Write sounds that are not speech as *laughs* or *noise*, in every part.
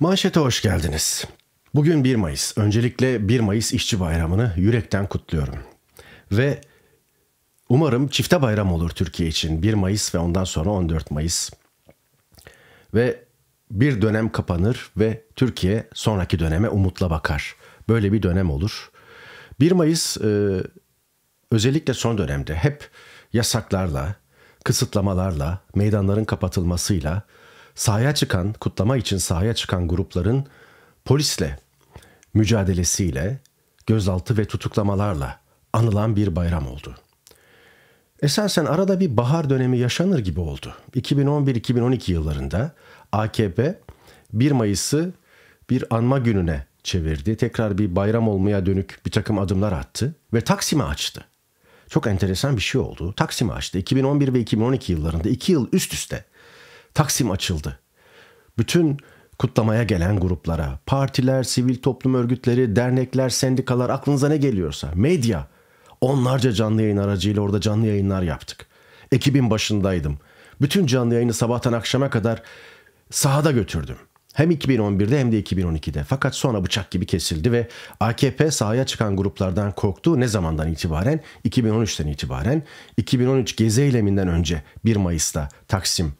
Manşete hoş geldiniz. Bugün 1 Mayıs. Öncelikle 1 Mayıs İşçi Bayramı'nı yürekten kutluyorum. Ve umarım çifte bayram olur Türkiye için. 1 Mayıs ve ondan sonra 14 Mayıs. Ve bir dönem kapanır ve Türkiye sonraki döneme umutla bakar. Böyle bir dönem olur. 1 Mayıs e, özellikle son dönemde hep yasaklarla, kısıtlamalarla, meydanların kapatılmasıyla, sahaya çıkan, kutlama için sahaya çıkan grupların polisle mücadelesiyle, gözaltı ve tutuklamalarla anılan bir bayram oldu. Esasen arada bir bahar dönemi yaşanır gibi oldu. 2011-2012 yıllarında AKP 1 Mayıs'ı bir anma gününe çevirdi. Tekrar bir bayram olmaya dönük bir takım adımlar attı ve Taksim'i açtı. Çok enteresan bir şey oldu. Taksim'i açtı. 2011 ve 2012 yıllarında 2 yıl üst üste Taksim açıldı. Bütün kutlamaya gelen gruplara, partiler, sivil toplum örgütleri, dernekler, sendikalar aklınıza ne geliyorsa, medya. Onlarca canlı yayın aracıyla orada canlı yayınlar yaptık. Ekibin başındaydım. Bütün canlı yayını sabahtan akşama kadar sahada götürdüm. Hem 2011'de hem de 2012'de. Fakat sonra bıçak gibi kesildi ve AKP sahaya çıkan gruplardan korktu. Ne zamandan itibaren? 2013'ten itibaren. 2013 Gezi eyleminden önce 1 Mayıs'ta Taksim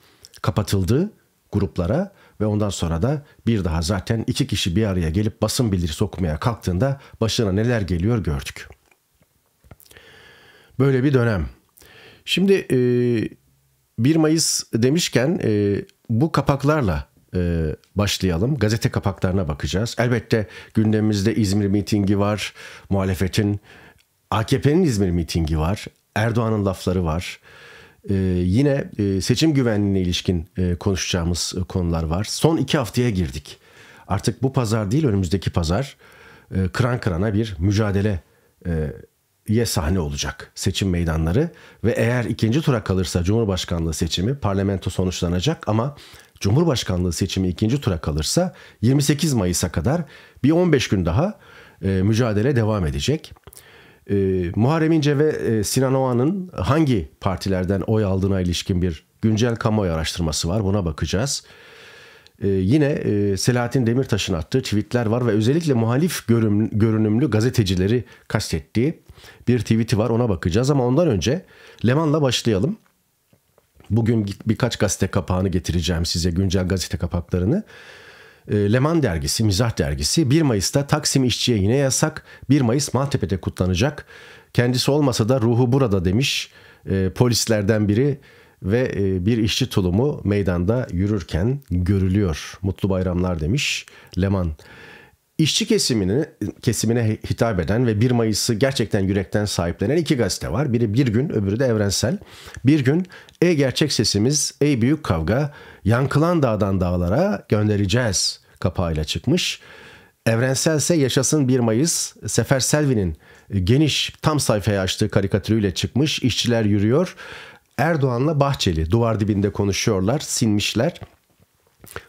kapatıldı gruplara ve ondan sonra da bir daha zaten iki kişi bir araya gelip basın bildirisi okumaya kalktığında başına neler geliyor gördük. Böyle bir dönem. Şimdi e, 1 Mayıs demişken e, bu kapaklarla e, başlayalım. Gazete kapaklarına bakacağız. Elbette gündemimizde İzmir mitingi var, muhalefetin, AKP'nin İzmir mitingi var, Erdoğan'ın lafları var. Ee, yine e, seçim güvenliğine ilişkin e, konuşacağımız e, konular var. Son iki haftaya girdik. Artık bu pazar değil önümüzdeki pazar e, kıran kırana bir mücadele e, ye sahne olacak seçim meydanları ve eğer ikinci tura kalırsa Cumhurbaşkanlığı seçimi parlamento sonuçlanacak ama Cumhurbaşkanlığı seçimi ikinci tura kalırsa 28 Mayıs'a kadar bir 15 gün daha e, mücadele devam edecek e, Muharrem İnce ve e, Sinan Oğan'ın hangi partilerden oy aldığına ilişkin bir güncel kamuoyu araştırması var. Buna bakacağız. Ee, yine e, Selahattin Demirtaş'ın attığı tweetler var ve özellikle muhalif görünümlü gazetecileri kastettiği bir tweeti var. Ona bakacağız ama ondan önce Leman'la başlayalım. Bugün birkaç gazete kapağını getireceğim size güncel gazete kapaklarını. Ee, Leman dergisi, Mizah dergisi 1 Mayıs'ta Taksim işçiye yine yasak. 1 Mayıs Maltepe'de kutlanacak. Kendisi olmasa da ruhu burada demiş e, polislerden biri ve e, bir işçi tulumu meydanda yürürken görülüyor. Mutlu bayramlar demiş Leman. İşçi kesimini kesimine hitap eden ve 1 Mayıs'ı gerçekten yürekten sahiplenen iki gazete var. Biri Bir Gün, öbürü de Evrensel. Bir Gün, ey gerçek sesimiz, ey büyük kavga, yankılan dağdan dağlara göndereceğiz kapağıyla çıkmış. Evrensel ise Yaşasın 1 Mayıs, Sefer Selvi'nin e, geniş tam sayfaya açtığı karikatürüyle çıkmış. İşçiler yürüyor. Erdoğan'la Bahçeli duvar dibinde konuşuyorlar, sinmişler.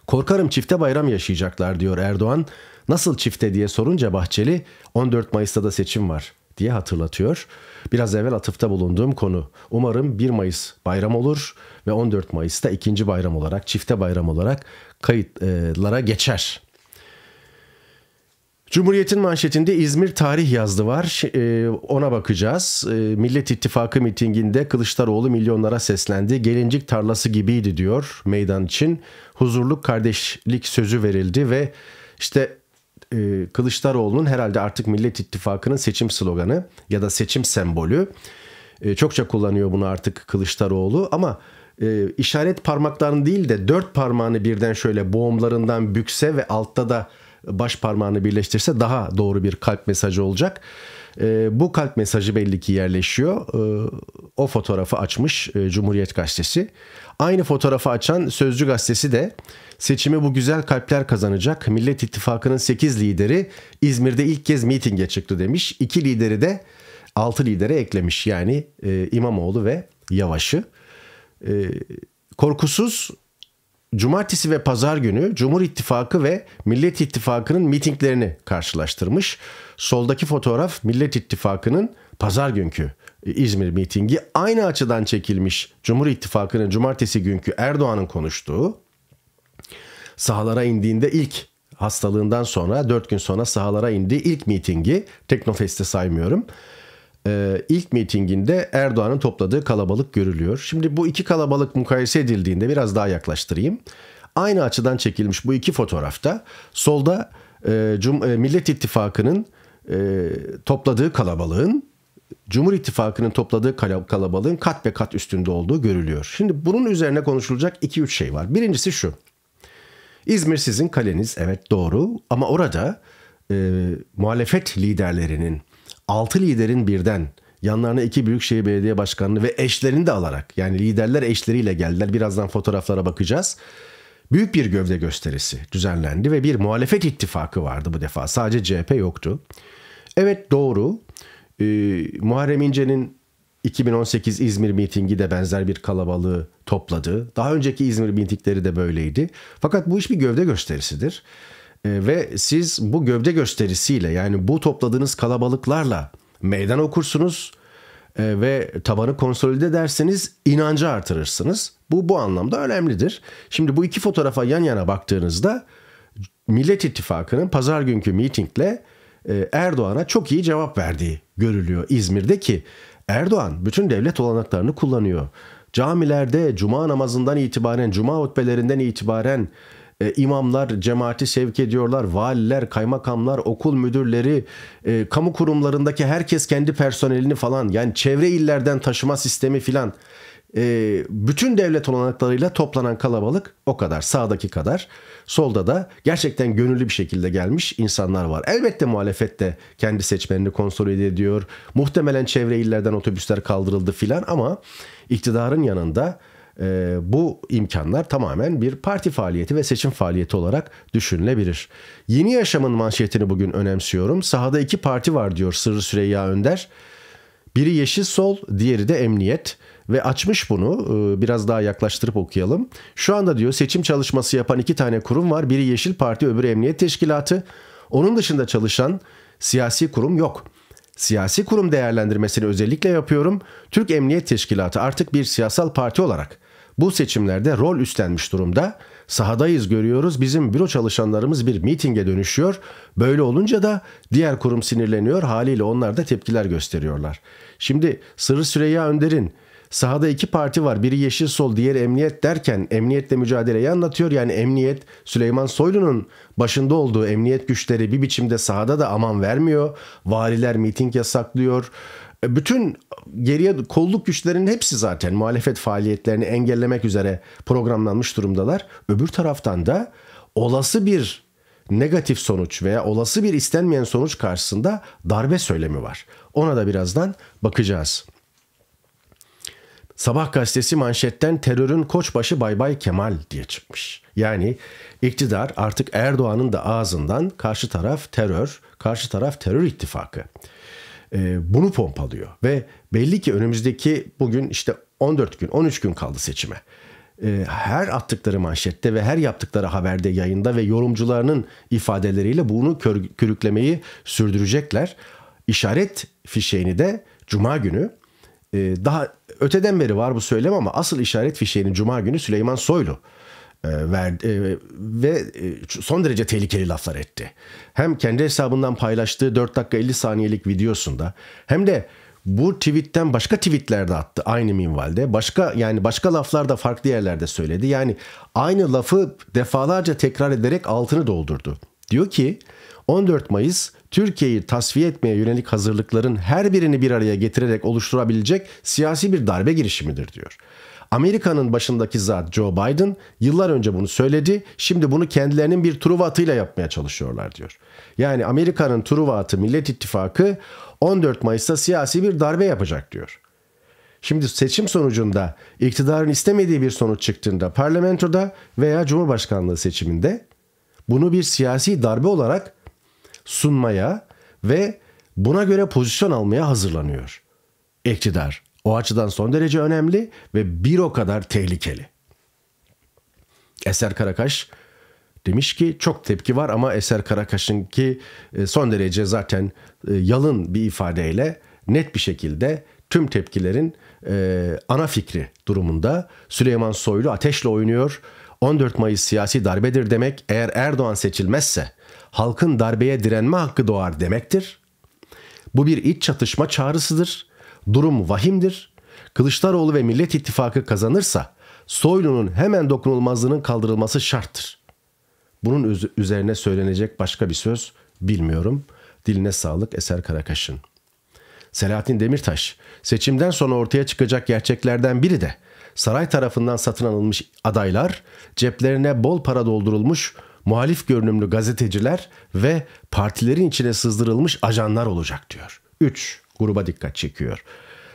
Korkarım çifte bayram yaşayacaklar diyor Erdoğan. Nasıl çifte diye sorunca Bahçeli 14 Mayıs'ta da seçim var diye hatırlatıyor. Biraz evvel atıfta bulunduğum konu. Umarım 1 Mayıs bayram olur ve 14 Mayıs'ta ikinci bayram olarak, çifte bayram olarak kayıtlara geçer. Cumhuriyet'in manşetinde İzmir tarih yazdı var. E, ona bakacağız. E, Millet İttifakı mitinginde Kılıçdaroğlu milyonlara seslendi. Gelincik tarlası gibiydi diyor meydan için. Huzurluk kardeşlik sözü verildi ve işte e, Kılıçdaroğlu'nun herhalde artık Millet İttifakı'nın seçim sloganı ya da seçim sembolü. E, çokça kullanıyor bunu artık Kılıçdaroğlu ama e, işaret parmaklarını değil de dört parmağını birden şöyle boğumlarından bükse ve altta da baş parmağını birleştirse daha doğru bir kalp mesajı olacak. Ee, bu kalp mesajı belli ki yerleşiyor. Ee, o fotoğrafı açmış e, Cumhuriyet Gazetesi. Aynı fotoğrafı açan Sözcü Gazetesi de seçimi bu güzel kalpler kazanacak. Millet İttifakı'nın 8 lideri İzmir'de ilk kez mitinge çıktı demiş. İki lideri de 6 lidere eklemiş yani e, İmamoğlu ve Yavaş'ı. Ee, korkusuz Cumartesi ve pazar günü Cumhur İttifakı ve Millet İttifakı'nın mitinglerini karşılaştırmış. Soldaki fotoğraf Millet İttifakı'nın pazar günkü e, İzmir mitingi aynı açıdan çekilmiş Cumhur İttifakı'nın cumartesi günkü Erdoğan'ın konuştuğu sahalara indiğinde ilk hastalığından sonra 4 gün sonra sahalara indiği ilk mitingi Teknofest'te saymıyorum e, ilk mitinginde Erdoğan'ın topladığı kalabalık görülüyor. Şimdi bu iki kalabalık mukayese edildiğinde biraz daha yaklaştırayım. Aynı açıdan çekilmiş bu iki fotoğrafta solda e, Cum e, Millet İttifakı'nın e, topladığı kalabalığın Cumhur İttifakı'nın topladığı kalabalığın kat ve kat üstünde olduğu görülüyor. Şimdi bunun üzerine konuşulacak 2-3 şey var. Birincisi şu. İzmir sizin kaleniz evet doğru ama orada e, muhalefet liderlerinin 6 liderin birden yanlarına iki büyükşehir belediye başkanını ve eşlerini de alarak yani liderler eşleriyle geldiler. Birazdan fotoğraflara bakacağız. Büyük bir gövde gösterisi düzenlendi ve bir muhalefet ittifakı vardı bu defa. Sadece CHP yoktu. Evet doğru. Ee, Muharrem İnce'nin 2018 İzmir mitingi de benzer bir kalabalığı topladı. Daha önceki İzmir mitingleri de böyleydi. Fakat bu iş bir gövde gösterisidir. Ee, ve siz bu gövde gösterisiyle yani bu topladığınız kalabalıklarla meydan okursunuz e, ve tabanı konsolide ederseniz inancı artırırsınız. Bu bu anlamda önemlidir. Şimdi bu iki fotoğrafa yan yana baktığınızda Millet İttifakı'nın pazar günkü mitingle e, Erdoğan'a çok iyi cevap verdiği görülüyor İzmir'de ki Erdoğan bütün devlet olanaklarını kullanıyor. Camilerde cuma namazından itibaren, cuma hutbelerinden itibaren e, imamlar cemaati sevk ediyorlar, valiler, kaymakamlar, okul müdürleri, e, kamu kurumlarındaki herkes kendi personelini falan yani çevre illerden taşıma sistemi filan e, bütün devlet olanaklarıyla toplanan kalabalık o kadar sağdaki kadar solda da gerçekten gönüllü bir şekilde gelmiş insanlar var. Elbette muhalefet de kendi seçmenini konsolide ediyor. Muhtemelen çevre illerden otobüsler kaldırıldı filan ama iktidarın yanında ee, bu imkanlar tamamen bir parti faaliyeti ve seçim faaliyeti olarak düşünülebilir. Yeni Yaşam'ın manşetini bugün önemsiyorum. Sahada iki parti var diyor Sırrı Süreyya Önder. Biri Yeşil Sol, diğeri de Emniyet ve açmış bunu e, biraz daha yaklaştırıp okuyalım. Şu anda diyor seçim çalışması yapan iki tane kurum var. Biri Yeşil Parti, öbürü Emniyet Teşkilatı. Onun dışında çalışan siyasi kurum yok siyasi kurum değerlendirmesini özellikle yapıyorum. Türk Emniyet Teşkilatı artık bir siyasal parti olarak bu seçimlerde rol üstlenmiş durumda. Sahadayız görüyoruz. Bizim büro çalışanlarımız bir mitinge dönüşüyor. Böyle olunca da diğer kurum sinirleniyor. Haliyle onlar da tepkiler gösteriyorlar. Şimdi Sırrı Süreyya Önder'in Sahada iki parti var. Biri Yeşil Sol, diğeri Emniyet derken emniyetle mücadeleyi anlatıyor. Yani emniyet Süleyman Soylu'nun başında olduğu emniyet güçleri bir biçimde sahada da aman vermiyor. Valiler miting yasaklıyor. E, bütün geriye kolluk güçlerinin hepsi zaten muhalefet faaliyetlerini engellemek üzere programlanmış durumdalar. Öbür taraftan da olası bir negatif sonuç veya olası bir istenmeyen sonuç karşısında darbe söylemi var. Ona da birazdan bakacağız. Sabah gazetesi manşetten terörün koçbaşı Bay Bay Kemal diye çıkmış. Yani iktidar artık Erdoğan'ın da ağzından karşı taraf terör, karşı taraf terör ittifakı. Ee, bunu pompalıyor ve belli ki önümüzdeki bugün işte 14 gün 13 gün kaldı seçime. Ee, her attıkları manşette ve her yaptıkları haberde yayında ve yorumcularının ifadeleriyle bunu kör, körüklemeyi sürdürecekler. İşaret fişeğini de cuma günü e, daha Öteden beri var bu söylem ama asıl işaret fişeğini Cuma günü Süleyman Soylu e, verdi e, ve e, son derece tehlikeli laflar etti. Hem kendi hesabından paylaştığı 4 dakika 50 saniyelik videosunda hem de bu tweetten başka tweetler de attı aynı minvalde. Başka yani başka laflar da farklı yerlerde söyledi. Yani aynı lafı defalarca tekrar ederek altını doldurdu. Diyor ki 14 Mayıs Türkiye'yi tasfiye etmeye yönelik hazırlıkların her birini bir araya getirerek oluşturabilecek siyasi bir darbe girişimidir diyor. Amerika'nın başındaki zat Joe Biden yıllar önce bunu söyledi. Şimdi bunu kendilerinin bir Truva atıyla yapmaya çalışıyorlar diyor. Yani Amerika'nın Truva atı Millet İttifakı 14 Mayıs'ta siyasi bir darbe yapacak diyor. Şimdi seçim sonucunda iktidarın istemediği bir sonuç çıktığında parlamentoda veya cumhurbaşkanlığı seçiminde bunu bir siyasi darbe olarak sunmaya ve buna göre pozisyon almaya hazırlanıyor. İktidar o açıdan son derece önemli ve bir o kadar tehlikeli. Eser Karakaş demiş ki çok tepki var ama Eser Karakaş'ın ki e, son derece zaten e, yalın bir ifadeyle net bir şekilde tüm tepkilerin e, ana fikri durumunda Süleyman Soylu ateşle oynuyor. 14 Mayıs siyasi darbedir demek eğer Erdoğan seçilmezse halkın darbeye direnme hakkı doğar demektir. Bu bir iç çatışma çağrısıdır. Durum vahimdir. Kılıçdaroğlu ve Millet İttifakı kazanırsa Soylu'nun hemen dokunulmazlığının kaldırılması şarttır. Bunun üzerine söylenecek başka bir söz bilmiyorum. Diline sağlık Eser Karakaş'ın. Selahattin Demirtaş seçimden sonra ortaya çıkacak gerçeklerden biri de saray tarafından satın alınmış adaylar, ceplerine bol para doldurulmuş muhalif görünümlü gazeteciler ve partilerin içine sızdırılmış ajanlar olacak diyor. 3. Gruba dikkat çekiyor.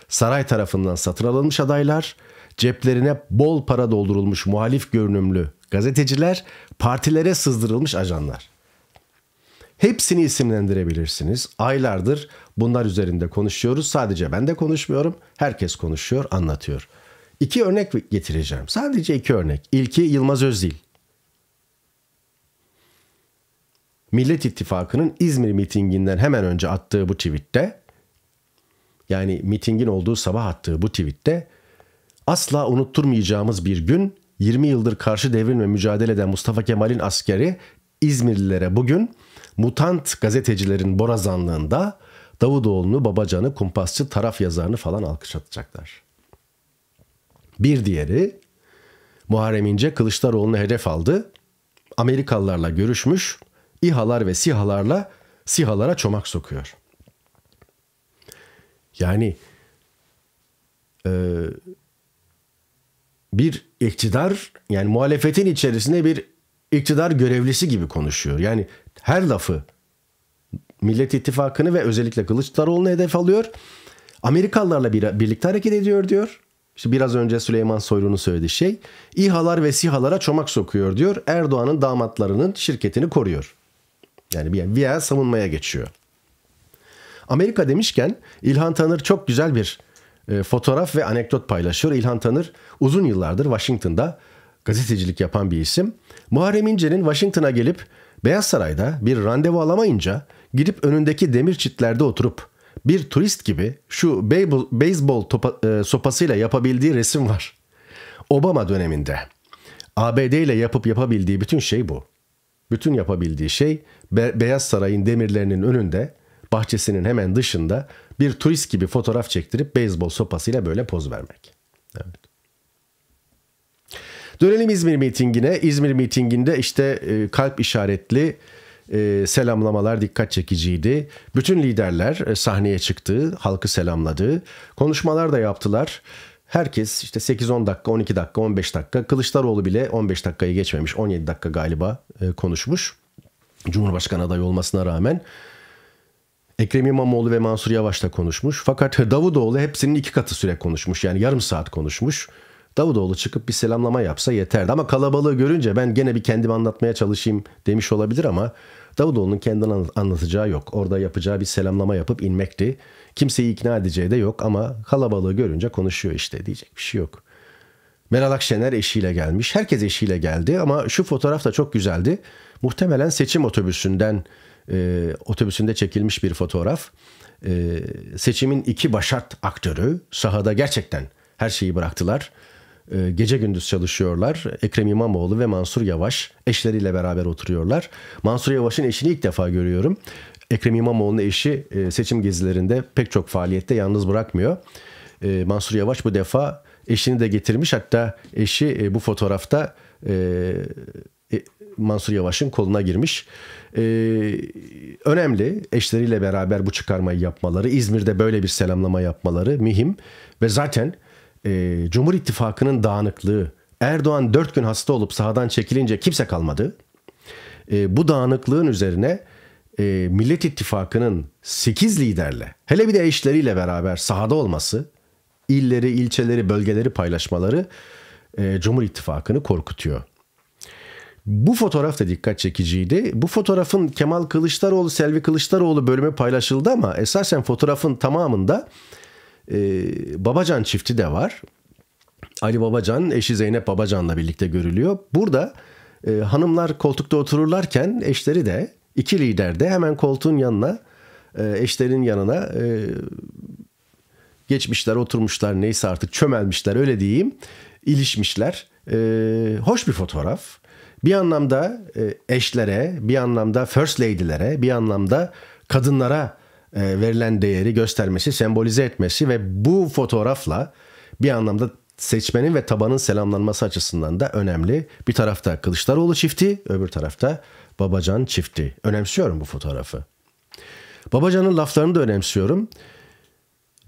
Saray tarafından satın alınmış adaylar, ceplerine bol para doldurulmuş muhalif görünümlü gazeteciler, partilere sızdırılmış ajanlar. Hepsini isimlendirebilirsiniz. Aylardır bunlar üzerinde konuşuyoruz. Sadece ben de konuşmuyorum. Herkes konuşuyor, anlatıyor. İki örnek getireceğim. Sadece iki örnek. İlki Yılmaz Özdil. Millet İttifakı'nın İzmir mitinginden hemen önce attığı bu tweette yani mitingin olduğu sabah attığı bu tweette asla unutturmayacağımız bir gün 20 yıldır karşı devrilme mücadele eden Mustafa Kemal'in askeri İzmirlilere bugün mutant gazetecilerin borazanlığında Davutoğlu'nu, Babacan'ı, kumpasçı taraf yazarını falan alkışlatacaklar. Bir diğeri Muharrem İnce Kılıçdaroğlu'nu hedef aldı. Amerikalılarla görüşmüş. İHA'lar ve SİHA'larla SİHA'lara çomak sokuyor. Yani e, bir iktidar yani muhalefetin içerisinde bir iktidar görevlisi gibi konuşuyor. Yani her lafı Millet İttifakı'nı ve özellikle Kılıçdaroğlu'nu hedef alıyor. Amerikalılarla bir, birlikte hareket ediyor diyor. İşte biraz önce Süleyman Soylu'nun söylediği şey. İHA'lar ve SİHA'lara çomak sokuyor diyor. Erdoğan'ın damatlarının şirketini koruyor. Yani bir veya savunmaya geçiyor. Amerika demişken İlhan Tanır çok güzel bir e, fotoğraf ve anekdot paylaşıyor. İlhan Tanır uzun yıllardır Washington'da gazetecilik yapan bir isim. Muharrem İnce'nin Washington'a gelip Beyaz Saray'da bir randevu alamayınca gidip önündeki demir çitlerde oturup bir turist gibi şu beyzbol topa, e, sopasıyla yapabildiği resim var. Obama döneminde ABD ile yapıp yapabildiği bütün şey bu. Bütün yapabildiği şey Be Beyaz Saray'ın demirlerinin önünde bahçesinin hemen dışında bir turist gibi fotoğraf çektirip beyzbol sopasıyla böyle poz vermek. Evet. Dönelim İzmir mitingine. İzmir mitinginde işte e, kalp işaretli e, selamlamalar dikkat çekiciydi. Bütün liderler e, sahneye çıktı, halkı selamladı. Konuşmalar da yaptılar. Herkes işte 8-10 dakika, 12 dakika, 15 dakika. Kılıçdaroğlu bile 15 dakikayı geçmemiş. 17 dakika galiba e, konuşmuş. Cumhurbaşkanı adayı olmasına rağmen Ekrem İmamoğlu ve Mansur Yavaş da konuşmuş. Fakat Davutoğlu hepsinin iki katı süre konuşmuş. Yani yarım saat konuşmuş. Davutoğlu çıkıp bir selamlama yapsa yeterdi. Ama kalabalığı görünce ben gene bir kendimi anlatmaya çalışayım demiş olabilir ama Davutoğlu'nun kendini anlatacağı yok. Orada yapacağı bir selamlama yapıp inmekti. Kimseyi ikna edeceği de yok ama kalabalığı görünce konuşuyor işte diyecek bir şey yok. Meral Akşener eşiyle gelmiş. Herkes eşiyle geldi ama şu fotoğraf da çok güzeldi. Muhtemelen seçim otobüsünden e, otobüsünde çekilmiş bir fotoğraf. E, seçimin iki başat aktörü sahada gerçekten her şeyi bıraktılar. E, gece gündüz çalışıyorlar. Ekrem İmamoğlu ve Mansur Yavaş eşleriyle beraber oturuyorlar. Mansur Yavaş'ın eşini ilk defa görüyorum. Ekrem İmamoğlu'nun eşi e, seçim gezilerinde pek çok faaliyette yalnız bırakmıyor. E, Mansur Yavaş bu defa eşini de getirmiş. Hatta eşi e, bu fotoğrafta e, Mansur Yavaş'ın koluna girmiş. Ee, önemli eşleriyle beraber bu çıkarmayı yapmaları, İzmir'de böyle bir selamlama yapmaları mühim. Ve zaten e, Cumhur İttifakı'nın dağınıklığı, Erdoğan dört gün hasta olup sahadan çekilince kimse kalmadı. E, bu dağınıklığın üzerine e, Millet İttifakı'nın 8 liderle, hele bir de eşleriyle beraber sahada olması, illeri, ilçeleri, bölgeleri paylaşmaları e, Cumhur İttifakı'nı korkutuyor. Bu fotoğraf da dikkat çekiciydi. Bu fotoğrafın Kemal Kılıçdaroğlu, Selvi Kılıçdaroğlu bölümü paylaşıldı ama esasen fotoğrafın tamamında e, Babacan çifti de var. Ali Babacan eşi Zeynep Babacan'la birlikte görülüyor. Burada e, hanımlar koltukta otururlarken eşleri de iki lider de hemen koltuğun yanına e, eşlerin yanına e, geçmişler oturmuşlar neyse artık çömelmişler öyle diyeyim ilişmişler. E, hoş bir fotoğraf bir anlamda e, eşlere, bir anlamda first lady'lere, bir anlamda kadınlara e, verilen değeri göstermesi, sembolize etmesi ve bu fotoğrafla bir anlamda seçmenin ve tabanın selamlanması açısından da önemli. Bir tarafta Kılıçdaroğlu çifti, öbür tarafta Babacan çifti. Önemsiyorum bu fotoğrafı. Babacan'ın laflarını da önemsiyorum.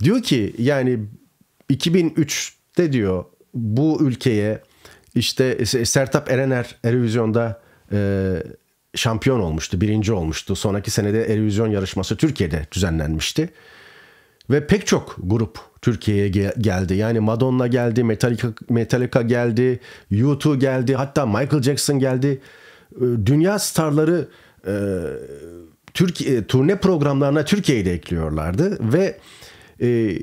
Diyor ki yani 2003'te diyor bu ülkeye işte e, Sertap Erener Erevizyon'da e, şampiyon olmuştu, birinci olmuştu. Sonraki senede Erevizyon yarışması Türkiye'de düzenlenmişti. Ve pek çok grup Türkiye'ye geldi. Yani Madonna geldi, Metallica, Metallica geldi, U2 geldi, hatta Michael Jackson geldi. E, dünya starları e, Türkiye turne programlarına Türkiye'yi de ekliyorlardı ve e,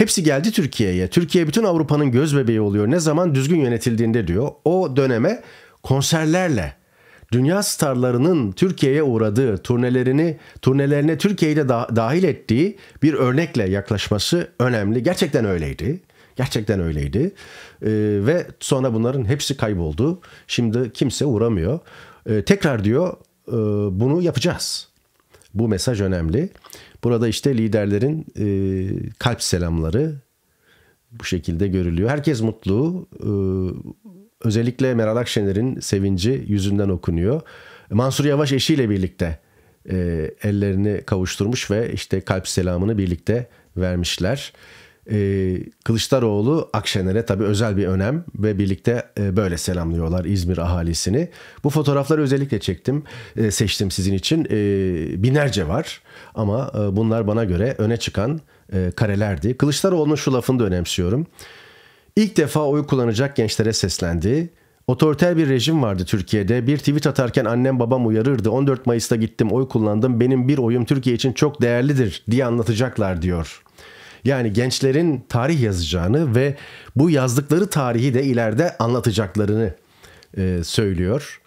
Hepsi geldi Türkiye'ye. Türkiye bütün Avrupa'nın göz bebeği oluyor. Ne zaman düzgün yönetildiğinde diyor. O döneme konserlerle dünya starlarının Türkiye'ye uğradığı turnelerini turnelerine Türkiye'yi de dahil ettiği bir örnekle yaklaşması önemli. Gerçekten öyleydi. Gerçekten öyleydi. Ee, ve sonra bunların hepsi kayboldu. Şimdi kimse uğramıyor. Ee, tekrar diyor e, bunu yapacağız. Bu mesaj önemli. Burada işte liderlerin e, kalp selamları bu şekilde görülüyor. Herkes mutlu. E, özellikle Meral Akşener'in sevinci yüzünden okunuyor. Mansur Yavaş eşiyle birlikte e, ellerini kavuşturmuş ve işte kalp selamını birlikte vermişler e, Kılıçdaroğlu Akşener'e tabii özel bir önem ve birlikte e, böyle selamlıyorlar İzmir ahalisini. Bu fotoğrafları özellikle çektim, e, seçtim sizin için. E, binlerce var ama e, bunlar bana göre öne çıkan e, karelerdi. Kılıçdaroğlu'nun şu lafını da önemsiyorum. İlk defa oy kullanacak gençlere seslendi. Otoriter bir rejim vardı Türkiye'de. Bir tweet atarken annem babam uyarırdı. 14 Mayıs'ta gittim oy kullandım. Benim bir oyum Türkiye için çok değerlidir diye anlatacaklar diyor. Yani gençlerin tarih yazacağını ve bu yazdıkları tarihi de ileride anlatacaklarını e, söylüyor.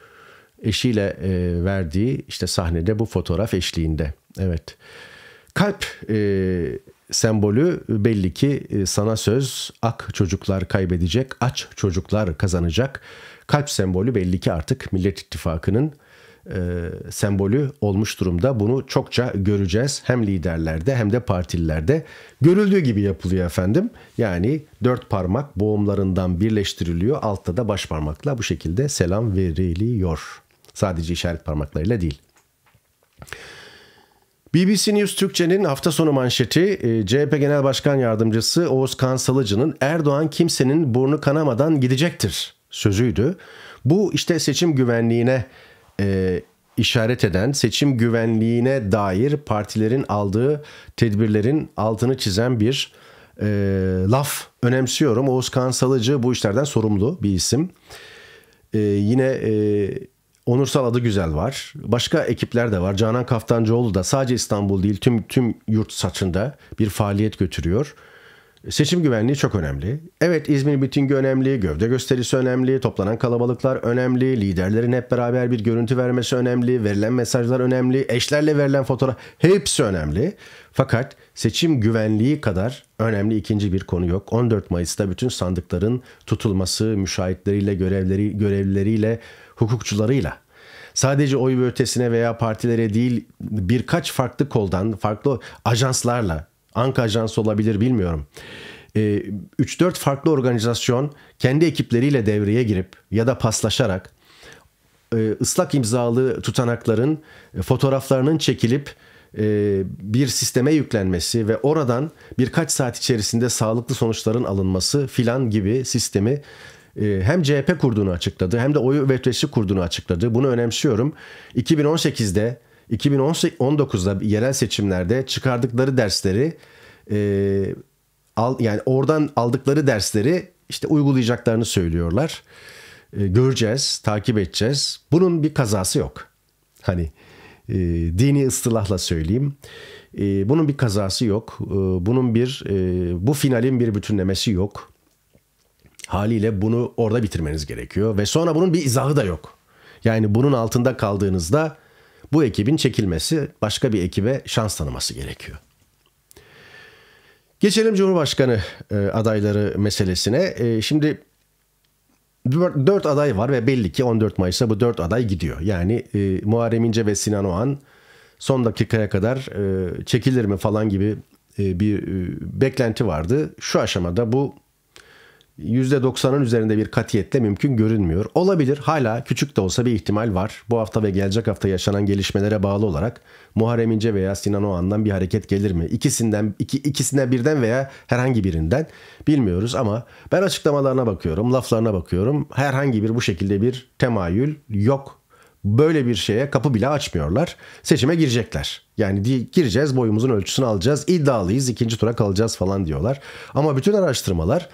Eşiyle e, verdiği işte sahnede bu fotoğraf eşliğinde. Evet. Kalp e, sembolü belli ki e, sana söz ak çocuklar kaybedecek, aç çocuklar kazanacak. Kalp sembolü belli ki artık Millet İttifakı'nın e, sembolü olmuş durumda. Bunu çokça göreceğiz hem liderlerde hem de partililerde. Görüldüğü gibi yapılıyor efendim. Yani dört parmak boğumlarından birleştiriliyor. Altta da baş parmakla bu şekilde selam veriliyor. Sadece işaret parmaklarıyla değil. BBC News Türkçe'nin hafta sonu manşeti e, CHP Genel Başkan Yardımcısı Oğuzkan Salıcı'nın Erdoğan kimsenin burnu kanamadan gidecektir sözüydü. Bu işte seçim güvenliğine e, işaret eden seçim güvenliğine dair partilerin aldığı tedbirlerin altını çizen bir e, laf önemsiyorum. Oğuz Kağan Salıcı bu işlerden sorumlu bir isim. E, yine e, Onursal adı güzel var. Başka ekipler de var. Canan Kaftancıoğlu da sadece İstanbul değil tüm tüm yurt saçında bir faaliyet götürüyor. Seçim güvenliği çok önemli. Evet İzmir mitingi önemli, gövde gösterisi önemli, toplanan kalabalıklar önemli, liderlerin hep beraber bir görüntü vermesi önemli, verilen mesajlar önemli, eşlerle verilen fotoğraf hepsi önemli. Fakat seçim güvenliği kadar önemli ikinci bir konu yok. 14 Mayıs'ta bütün sandıkların tutulması, müşahitleriyle, görevleri, görevlileriyle, hukukçularıyla sadece oy ve ötesine veya partilere değil birkaç farklı koldan, farklı ajanslarla Anka Ajansı olabilir bilmiyorum. 3-4 ee, farklı organizasyon kendi ekipleriyle devreye girip ya da paslaşarak e, ıslak imzalı tutanakların e, fotoğraflarının çekilip e, bir sisteme yüklenmesi ve oradan birkaç saat içerisinde sağlıklı sonuçların alınması filan gibi sistemi hem CHP kurduğunu açıkladı hem de oyu ve kurduğunu açıkladı. Bunu önemsiyorum. 2018'de 2019'da yerel seçimlerde çıkardıkları dersleri e, al, yani oradan aldıkları dersleri işte uygulayacaklarını söylüyorlar. E, göreceğiz, takip edeceğiz. Bunun bir kazası yok. Hani e, dini ıstılahla söyleyeyim. E, bunun bir kazası yok. E, bunun bir e, bu finalin bir bütünlemesi yok. Haliyle bunu orada bitirmeniz gerekiyor ve sonra bunun bir izahı da yok. Yani bunun altında kaldığınızda bu ekibin çekilmesi başka bir ekibe şans tanıması gerekiyor. Geçelim Cumhurbaşkanı e, adayları meselesine. E, şimdi 4 aday var ve belli ki 14 Mayıs'ta bu 4 aday gidiyor. Yani e, Muharrem İnce ve Sinan Oğan son dakikaya kadar çekilir mi falan gibi bir beklenti vardı. Şu aşamada bu %90'ın üzerinde bir katiyette mümkün görünmüyor. Olabilir hala küçük de olsa bir ihtimal var. Bu hafta ve gelecek hafta yaşanan gelişmelere bağlı olarak Muharrem İnce veya Sinan Oğan'dan bir hareket gelir mi? İkisinden, iki, ikisinden birden veya herhangi birinden bilmiyoruz ama ben açıklamalarına bakıyorum, laflarına bakıyorum. Herhangi bir bu şekilde bir temayül yok. Böyle bir şeye kapı bile açmıyorlar. Seçime girecekler. Yani gireceğiz boyumuzun ölçüsünü alacağız. iddialıyız ikinci tura kalacağız falan diyorlar. Ama bütün araştırmalar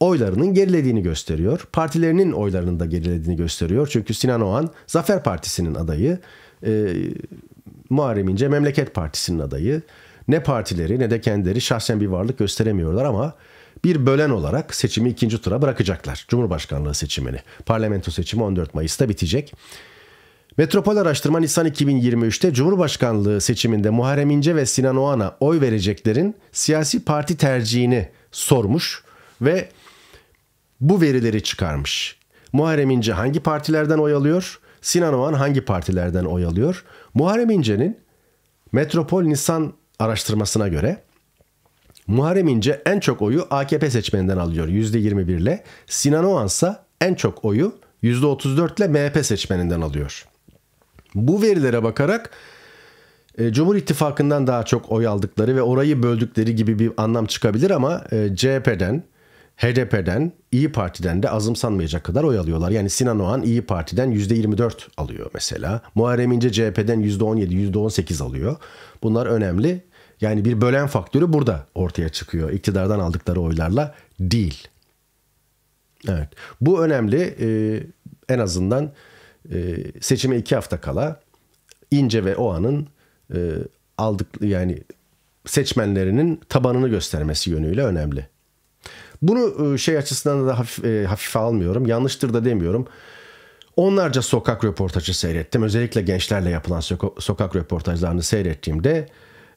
oylarının gerilediğini gösteriyor. Partilerinin oylarının da gerilediğini gösteriyor. Çünkü Sinan Oğan Zafer Partisi'nin adayı, e, Muharrem İnce Memleket Partisi'nin adayı. Ne partileri ne de kendileri şahsen bir varlık gösteremiyorlar ama bir bölen olarak seçimi ikinci tura bırakacaklar. Cumhurbaşkanlığı seçimini. Parlamento seçimi 14 Mayıs'ta bitecek. Metropol Araştırma Nisan 2023'te Cumhurbaşkanlığı seçiminde Muharrem İnce ve Sinan Oğan'a oy vereceklerin siyasi parti tercihini sormuş ve bu verileri çıkarmış. Muharrem İnce hangi partilerden oy alıyor? Sinan Oğan hangi partilerden oy alıyor? Muharrem İnce'nin Metropol Nisan araştırmasına göre Muharrem İnce en çok oyu AKP seçmeninden alıyor %21 ile. Sinan Oğan ise en çok oyu %34 ile MHP seçmeninden alıyor. Bu verilere bakarak e, Cumhur İttifakı'ndan daha çok oy aldıkları ve orayı böldükleri gibi bir anlam çıkabilir ama e, CHP'den, HDP'den, İyi Parti'den de azımsanmayacak kadar oy alıyorlar. Yani Sinan Oğan İyi Parti'den %24 alıyor mesela. Muharrem İnce CHP'den %17, %18 alıyor. Bunlar önemli. Yani bir bölen faktörü burada ortaya çıkıyor. İktidardan aldıkları oylarla değil. Evet. Bu önemli. Ee, en azından e, seçime iki hafta kala İnce ve Oğan'ın e, aldık yani seçmenlerinin tabanını göstermesi yönüyle önemli. Bunu e, şey açısından da hafif, e, almıyorum. Yanlıştır da demiyorum. Onlarca sokak röportajı seyrettim. Özellikle gençlerle yapılan sokak röportajlarını seyrettiğimde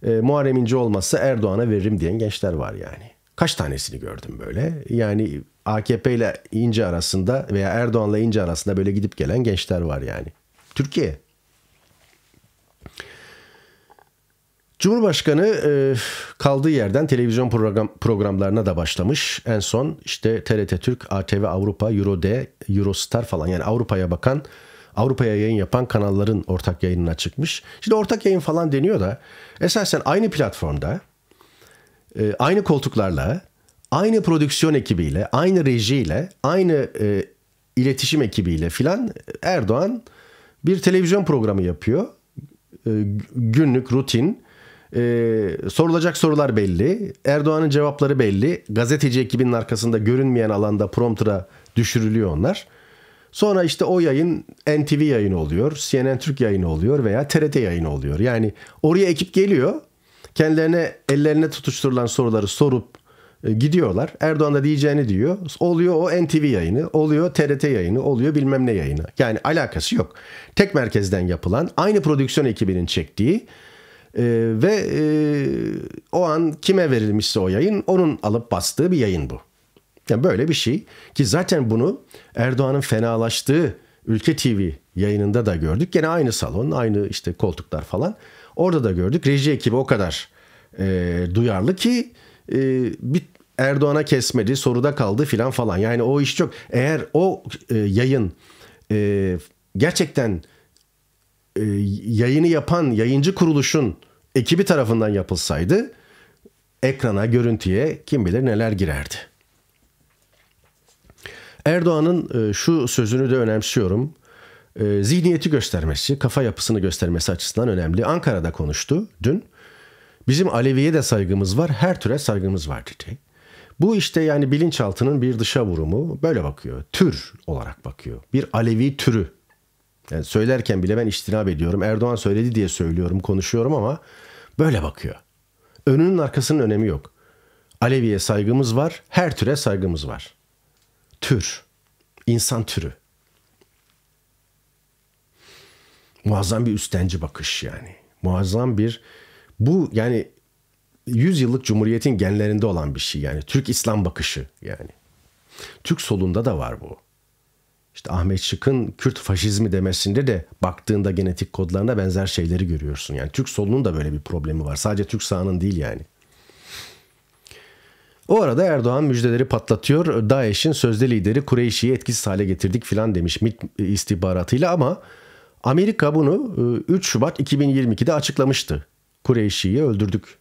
e, Muharrem İnce olmazsa Erdoğan'a veririm diyen gençler var yani. Kaç tanesini gördüm böyle. Yani AKP ile İnce arasında veya Erdoğan ile İnce arasında böyle gidip gelen gençler var yani. Türkiye Cumhurbaşkanı e, kaldığı yerden televizyon program, programlarına da başlamış. En son işte TRT Türk, ATV Avrupa, Euro'de, Eurostar falan yani Avrupa'ya bakan, Avrupa'ya yayın yapan kanalların ortak yayınına çıkmış. Şimdi ortak yayın falan deniyor da esasen aynı platformda, e, aynı koltuklarla, aynı prodüksiyon ekibiyle, aynı rejiyle, aynı e, iletişim ekibiyle filan Erdoğan bir televizyon programı yapıyor. E, günlük, rutin e, sorulacak sorular belli. Erdoğan'ın cevapları belli. Gazeteci ekibinin arkasında görünmeyen alanda promptura düşürülüyor onlar. Sonra işte o yayın NTV yayını oluyor, CNN Türk yayını oluyor veya TRT yayını oluyor. Yani oraya ekip geliyor. Kendilerine ellerine tutuşturulan soruları sorup e, gidiyorlar. Erdoğan da diyeceğini diyor. Oluyor o NTV yayını, oluyor TRT yayını, oluyor bilmem ne yayını. Yani alakası yok. Tek merkezden yapılan, aynı prodüksiyon ekibinin çektiği e, ve e, o an kime verilmişse o yayın onun alıp bastığı bir yayın bu. Yani böyle bir şey ki zaten bunu Erdoğan'ın fenalaştığı Ülke TV yayınında da gördük. Gene aynı salon, aynı işte koltuklar falan. Orada da gördük. Reji ekibi o kadar e, duyarlı ki e, bir Erdoğan'a kesmedi, soruda kaldı filan falan. Yani o iş çok. Eğer o e, yayın e, gerçekten e, yayını yapan yayıncı kuruluşun ekibi tarafından yapılsaydı ekrana, görüntüye kim bilir neler girerdi. Erdoğan'ın e, şu sözünü de önemsiyorum. E, zihniyeti göstermesi, kafa yapısını göstermesi açısından önemli. Ankara'da konuştu dün. Bizim Alevi'ye de saygımız var, her türe saygımız var dedi. Bu işte yani bilinçaltının bir dışa vurumu böyle bakıyor. Tür olarak bakıyor. Bir Alevi türü yani söylerken bile ben iştinap ediyorum. Erdoğan söyledi diye söylüyorum, konuşuyorum ama böyle bakıyor. Önünün arkasının önemi yok. Alevi'ye saygımız var, her türe saygımız var. Tür, insan türü. Muazzam bir üstenci bakış yani. Muazzam bir bu yani 100 yıllık cumhuriyetin genlerinde olan bir şey yani. Türk İslam bakışı yani. Türk solunda da var bu işte Ahmet Şık'ın Kürt faşizmi demesinde de baktığında genetik kodlarına benzer şeyleri görüyorsun. Yani Türk solunun da böyle bir problemi var. Sadece Türk sağının değil yani. O arada Erdoğan müjdeleri patlatıyor. DAEŞ'in sözde lideri Kureyşi'yi etkisiz hale getirdik filan demiş MİT istihbaratıyla ama Amerika bunu 3 e, Şubat 2022'de açıklamıştı. Kureyşi'yi öldürdük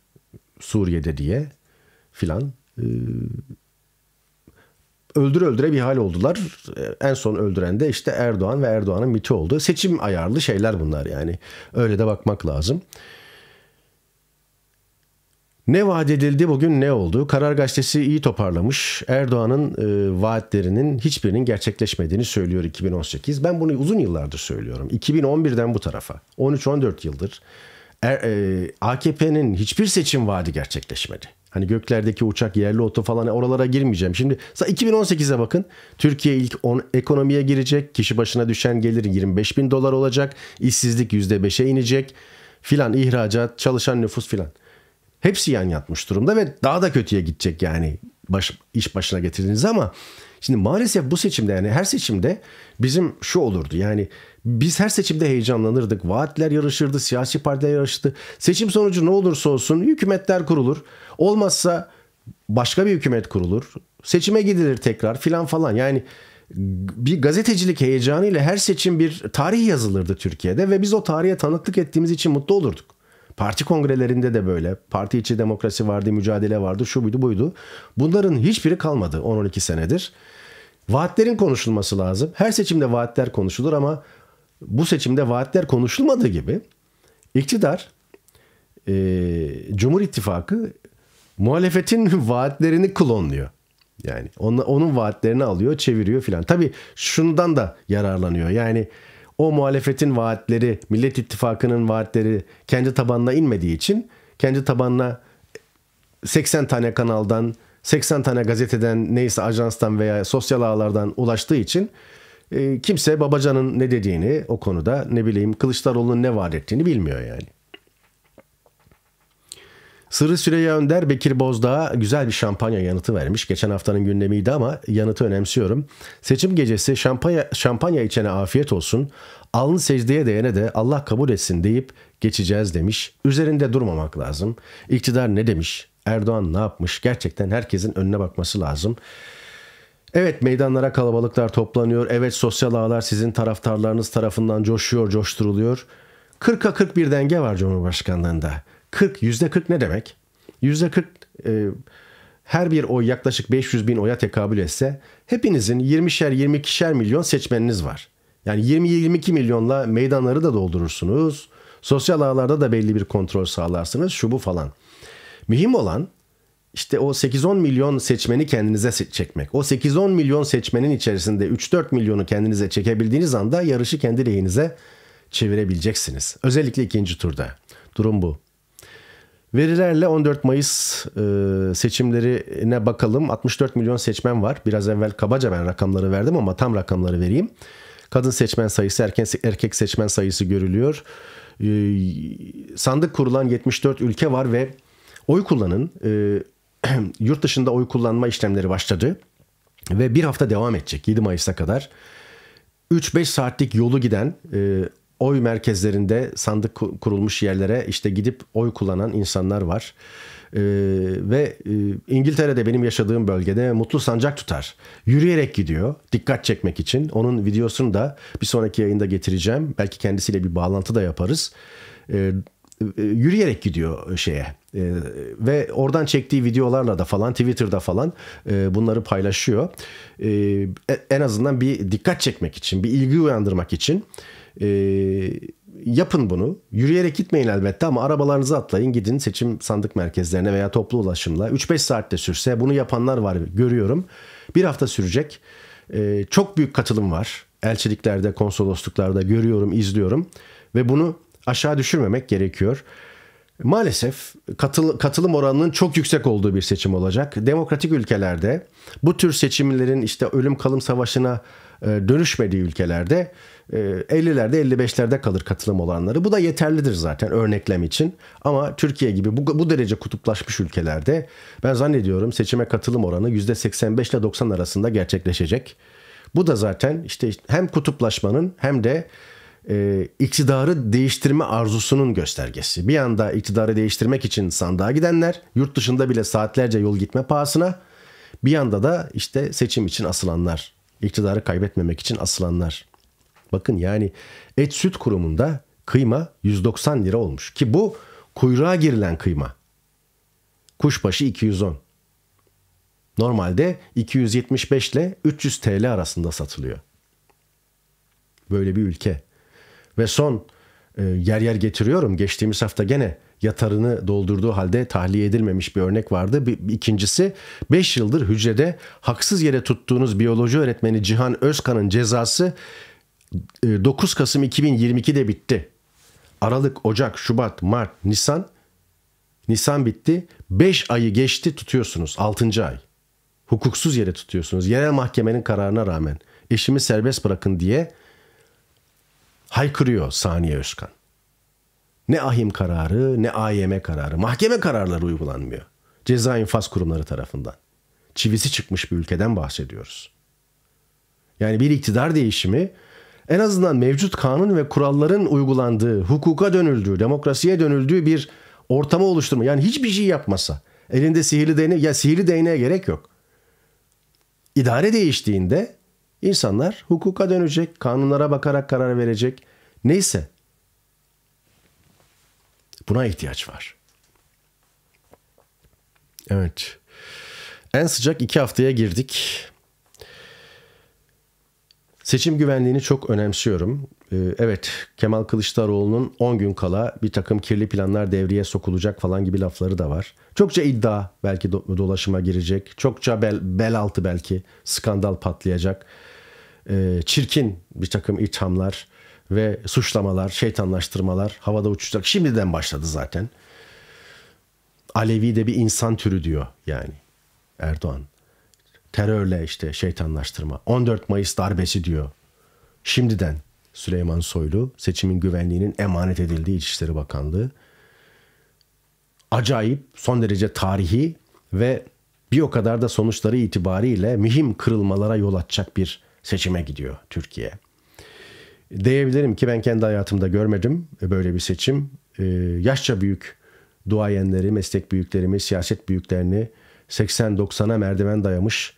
Suriye'de diye filan. E, öldür öldüre bir hal oldular. En son öldüren de işte Erdoğan ve Erdoğan'ın miti oldu. Seçim ayarlı şeyler bunlar yani. Öyle de bakmak lazım. Ne vaat edildi bugün ne oldu? Karar gazetesi iyi toparlamış. Erdoğan'ın e, vaatlerinin hiçbirinin gerçekleşmediğini söylüyor 2018. Ben bunu uzun yıllardır söylüyorum. 2011'den bu tarafa. 13-14 yıldır. Er, e, AKP'nin hiçbir seçim vaadi gerçekleşmedi. Hani göklerdeki uçak, yerli oto falan e, oralara girmeyeceğim. Şimdi 2018'e bakın. Türkiye ilk 10 ekonomiye girecek. Kişi başına düşen gelir 25 bin dolar olacak. İşsizlik %5'e inecek. Filan ihracat, çalışan nüfus filan. Hepsi yan yatmış durumda ve daha da kötüye gidecek yani baş, iş başına getirdiniz ama şimdi maalesef bu seçimde yani her seçimde bizim şu olurdu yani biz her seçimde heyecanlanırdık. Vaatler yarışırdı, siyasi partiler yarıştı. Seçim sonucu ne olursa olsun hükümetler kurulur. Olmazsa başka bir hükümet kurulur. Seçime gidilir tekrar filan falan. Yani bir gazetecilik heyecanıyla her seçim bir tarih yazılırdı Türkiye'de ve biz o tarihe tanıklık ettiğimiz için mutlu olurduk. Parti kongrelerinde de böyle. Parti içi demokrasi vardı, mücadele vardı, şu buydu buydu. Bunların hiçbiri kalmadı 10-12 senedir. Vaatlerin konuşulması lazım. Her seçimde vaatler konuşulur ama bu seçimde vaatler konuşulmadığı gibi iktidar e, Cumhur İttifakı muhalefetin *laughs* vaatlerini klonluyor. Yani onun, onun vaatlerini alıyor, çeviriyor filan. Tabii şundan da yararlanıyor. Yani o muhalefetin vaatleri, Millet İttifakı'nın vaatleri kendi tabanına inmediği için kendi tabanına 80 tane kanaldan, 80 tane gazeteden, neyse ajanstan veya sosyal ağlardan ulaştığı için e, kimse Babacan'ın ne dediğini o konuda ne bileyim Kılıçdaroğlu'nun ne vaat ettiğini bilmiyor yani. Sırrı Süreyya Önder Bekir Bozdağ güzel bir şampanya yanıtı vermiş. Geçen haftanın gündemiydi ama yanıtı önemsiyorum. Seçim gecesi şampanya, şampanya içene afiyet olsun. Alnı secdeye değene de Allah kabul etsin deyip geçeceğiz demiş. Üzerinde durmamak lazım. İktidar ne demiş? Erdoğan ne yapmış? Gerçekten herkesin önüne bakması lazım. Evet meydanlara kalabalıklar toplanıyor. Evet sosyal ağlar sizin taraftarlarınız tarafından coşuyor, coşturuluyor. 40'a 40 bir denge var Cumhurbaşkanlığında. 40, yüzde %40 ne demek? Yüzde %40 e, her bir oy yaklaşık 500 bin oya tekabül etse hepinizin 20'şer 22'şer milyon seçmeniniz var. Yani 20-22 milyonla meydanları da doldurursunuz. Sosyal ağlarda da belli bir kontrol sağlarsınız şu bu falan. Mühim olan işte o 8-10 milyon seçmeni kendinize çekmek. O 8-10 milyon seçmenin içerisinde 3-4 milyonu kendinize çekebildiğiniz anda yarışı kendi lehinize çevirebileceksiniz. Özellikle ikinci turda. Durum bu. Verilerle 14 Mayıs e, seçimlerine bakalım. 64 milyon seçmen var. Biraz evvel kabaca ben rakamları verdim ama tam rakamları vereyim. Kadın seçmen sayısı, erken, erkek seçmen sayısı görülüyor. E, sandık kurulan 74 ülke var ve oy kullanın e, *clears throat* yurt dışında oy kullanma işlemleri başladı ve bir hafta devam edecek 7 Mayıs'a kadar. 3-5 saatlik yolu giden e, oy merkezlerinde sandık kurulmuş yerlere işte gidip oy kullanan insanlar var. E, ve e, İngiltere'de benim yaşadığım bölgede Mutlu Sancak tutar. Yürüyerek gidiyor dikkat çekmek için. Onun videosunu da bir sonraki yayında getireceğim. Belki kendisiyle bir bağlantı da yaparız. E, e, yürüyerek gidiyor şeye e, ve oradan çektiği videolarla da falan Twitter'da falan e, bunları paylaşıyor. en azından bir dikkat çekmek için, bir ilgi uyandırmak için yapın bunu. Yürüyerek gitmeyin elbette ama arabalarınızı atlayın gidin seçim sandık merkezlerine veya toplu ulaşımla. 3-5 saatte sürse bunu yapanlar var görüyorum. Bir hafta sürecek. çok büyük katılım var. Elçiliklerde, konsolosluklarda görüyorum, izliyorum ve bunu aşağı düşürmemek gerekiyor. Maalesef katıl, katılım oranının çok yüksek olduğu bir seçim olacak. Demokratik ülkelerde bu tür seçimlerin işte ölüm kalım savaşına e, dönüşmediği ülkelerde e, 50'lerde 55'lerde kalır katılım oranları. Bu da yeterlidir zaten örneklem için. Ama Türkiye gibi bu, bu derece kutuplaşmış ülkelerde ben zannediyorum seçime katılım oranı %85 ile 90 arasında gerçekleşecek. Bu da zaten işte hem kutuplaşmanın hem de e, iktidarı değiştirme arzusunun göstergesi. Bir yanda iktidarı değiştirmek için sandığa gidenler, yurt dışında bile saatlerce yol gitme pahasına, bir yanda da işte seçim için asılanlar, iktidarı kaybetmemek için asılanlar. Bakın yani et süt kurumunda kıyma 190 lira olmuş ki bu kuyruğa girilen kıyma. Kuşbaşı 210. Normalde 275 ile 300 TL arasında satılıyor. Böyle bir ülke. Ve son e, yer yer getiriyorum. Geçtiğimiz hafta gene yatarını doldurduğu halde tahliye edilmemiş bir örnek vardı. Bir, ikincisi 5 yıldır hücrede haksız yere tuttuğunuz biyoloji öğretmeni Cihan Özkan'ın cezası 9 e, Kasım 2022'de bitti. Aralık, Ocak, Şubat, Mart, Nisan. Nisan bitti. 5 ayı geçti tutuyorsunuz. 6. ay. Hukuksuz yere tutuyorsunuz. Yerel mahkemenin kararına rağmen eşimi serbest bırakın diye haykırıyor Saniye Özkan. Ne ahim kararı ne AYM kararı. Mahkeme kararları uygulanmıyor. Ceza infaz kurumları tarafından. Çivisi çıkmış bir ülkeden bahsediyoruz. Yani bir iktidar değişimi en azından mevcut kanun ve kuralların uygulandığı, hukuka dönüldüğü, demokrasiye dönüldüğü bir ortama oluşturma. Yani hiçbir şey yapmasa. Elinde sihirli değneğe, ya sihirli değneğe gerek yok. İdare değiştiğinde İnsanlar hukuka dönecek, kanunlara bakarak karar verecek. Neyse. Buna ihtiyaç var. Evet. En sıcak iki haftaya girdik. Seçim güvenliğini çok önemsiyorum. Ee, evet Kemal Kılıçdaroğlu'nun 10 gün kala bir takım kirli planlar devreye sokulacak falan gibi lafları da var. Çokça iddia belki dolaşıma girecek. Çokça bel, bel altı belki skandal patlayacak e, çirkin bir takım ithamlar ve suçlamalar, şeytanlaştırmalar havada uçacak. Şimdiden başladı zaten. Alevi de bir insan türü diyor yani Erdoğan. Terörle işte şeytanlaştırma. 14 Mayıs darbesi diyor. Şimdiden Süleyman Soylu seçimin güvenliğinin emanet edildiği İçişleri Bakanlığı. Acayip, son derece tarihi ve bir o kadar da sonuçları itibariyle mühim kırılmalara yol açacak bir seçime gidiyor Türkiye. Diyebilirim ki ben kendi hayatımda görmedim böyle bir seçim. Ee, yaşça büyük duayenleri, meslek büyüklerimi, siyaset büyüklerini 80-90'a merdiven dayamış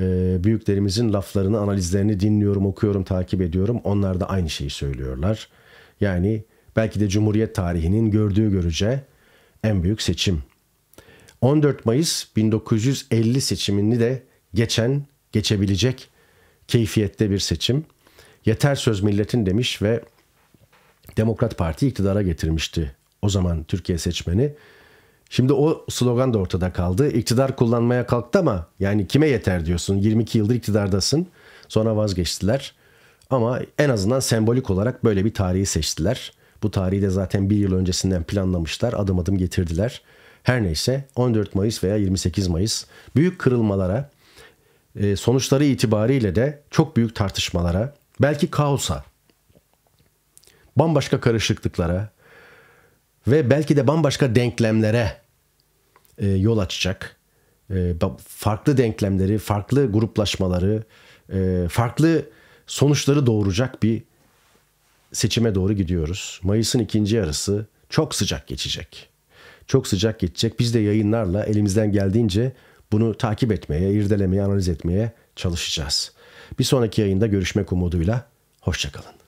e, büyüklerimizin laflarını, analizlerini dinliyorum, okuyorum, takip ediyorum. Onlar da aynı şeyi söylüyorlar. Yani belki de Cumhuriyet tarihinin gördüğü görece en büyük seçim. 14 Mayıs 1950 seçimini de geçen, geçebilecek keyfiyette bir seçim. Yeter söz milletin demiş ve Demokrat Parti iktidara getirmişti o zaman Türkiye seçmeni. Şimdi o slogan da ortada kaldı. İktidar kullanmaya kalktı ama yani kime yeter diyorsun? 22 yıldır iktidardasın. Sonra vazgeçtiler. Ama en azından sembolik olarak böyle bir tarihi seçtiler. Bu tarihi de zaten bir yıl öncesinden planlamışlar. Adım adım getirdiler. Her neyse 14 Mayıs veya 28 Mayıs büyük kırılmalara, e, sonuçları itibariyle de çok büyük tartışmalara, belki kaosa, bambaşka karışıklıklara ve belki de bambaşka denklemlere e, yol açacak. E, farklı denklemleri, farklı gruplaşmaları, farklı sonuçları doğuracak bir seçime doğru gidiyoruz. Mayıs'ın ikinci yarısı çok sıcak geçecek. Çok sıcak geçecek. Biz de yayınlarla elimizden geldiğince bunu takip etmeye, irdelemeye, analiz etmeye çalışacağız. Bir sonraki yayında görüşmek umuduyla. Hoşçakalın.